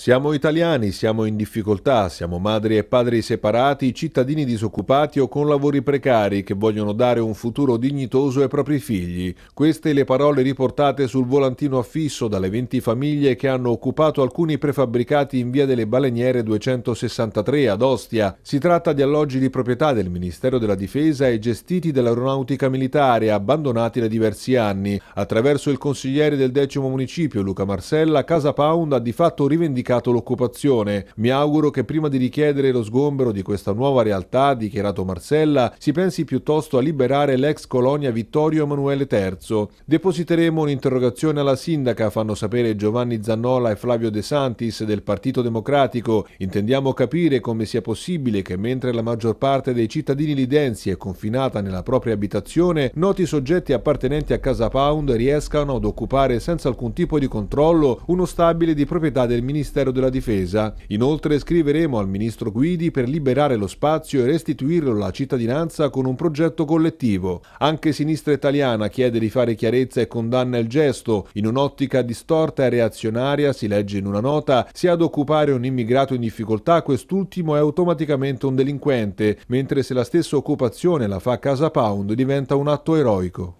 Siamo italiani, siamo in difficoltà, siamo madri e padri separati, cittadini disoccupati o con lavori precari che vogliono dare un futuro dignitoso ai propri figli. Queste le parole riportate sul volantino affisso dalle 20 famiglie che hanno occupato alcuni prefabbricati in via delle Baleniere 263 ad Ostia. Si tratta di alloggi di proprietà del Ministero della Difesa e gestiti dall'Aeronautica Militare, abbandonati da diversi anni. Attraverso il consigliere del decimo municipio Luca Marcella, Casa Pound ha di fatto rivendicato criticato l'occupazione. Mi auguro che prima di richiedere lo sgombero di questa nuova realtà, ha dichiarato Marcella, si pensi piuttosto a liberare l'ex colonia Vittorio Emanuele III. Depositeremo un'interrogazione alla sindaca, fanno sapere Giovanni Zannola e Flavio De Santis del Partito Democratico. Intendiamo capire come sia possibile che mentre la maggior parte dei cittadini lidensi è confinata nella propria abitazione, noti soggetti appartenenti a Casa Pound riescano ad occupare senza alcun tipo di controllo uno stabile di proprietà del Ministero Ministero della Difesa. Inoltre scriveremo al ministro Guidi per liberare lo spazio e restituirlo alla cittadinanza con un progetto collettivo. Anche Sinistra Italiana chiede di fare chiarezza e condanna il gesto. In un'ottica distorta e reazionaria, si legge in una nota, se ad occupare un immigrato in difficoltà quest'ultimo è automaticamente un delinquente, mentre se la stessa occupazione la fa Casa Pound diventa un atto eroico.